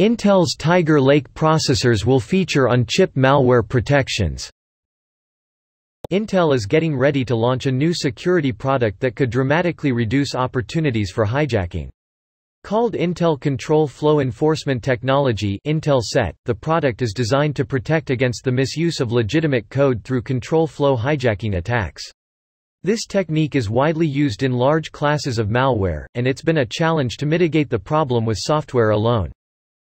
Intel's Tiger Lake processors will feature on-chip malware protections. Intel is getting ready to launch a new security product that could dramatically reduce opportunities for hijacking. Called Intel Control Flow Enforcement Technology Intel Set, the product is designed to protect against the misuse of legitimate code through control flow hijacking attacks. This technique is widely used in large classes of malware, and it's been a challenge to mitigate the problem with software alone.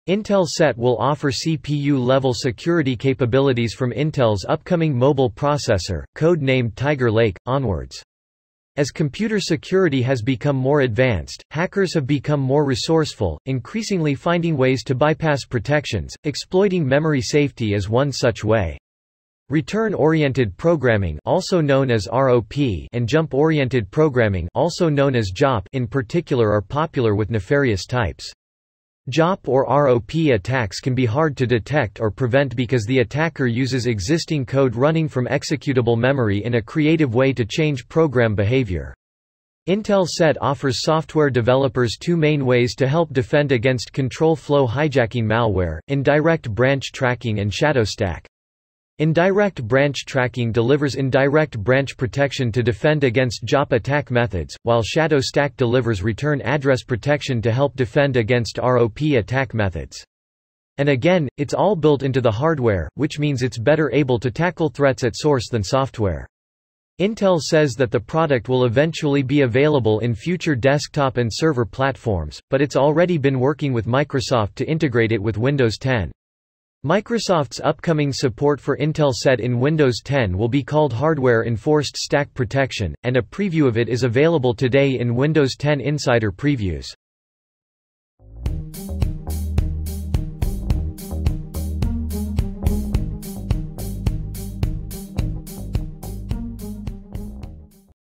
Intel SET will offer CPU-level security capabilities from Intel's upcoming mobile processor, code-named Tiger Lake, onwards. As computer security has become more advanced, hackers have become more resourceful, increasingly finding ways to bypass protections, exploiting memory safety is one such way. Return-oriented programming also known as ROP and jump-oriented programming also known as JOP in particular are popular with nefarious types. JOP or ROP attacks can be hard to detect or prevent because the attacker uses existing code running from executable memory in a creative way to change program behavior. Intel SET offers software developers two main ways to help defend against control flow hijacking malware, indirect branch tracking and shadow stack. Indirect branch tracking delivers indirect branch protection to defend against JOP attack methods, while Shadow Stack delivers return address protection to help defend against ROP attack methods. And again, it's all built into the hardware, which means it's better able to tackle threats at source than software. Intel says that the product will eventually be available in future desktop and server platforms, but it's already been working with Microsoft to integrate it with Windows 10. Microsoft's upcoming support for Intel Set in Windows 10 will be called Hardware Enforced Stack Protection, and a preview of it is available today in Windows 10 Insider Previews.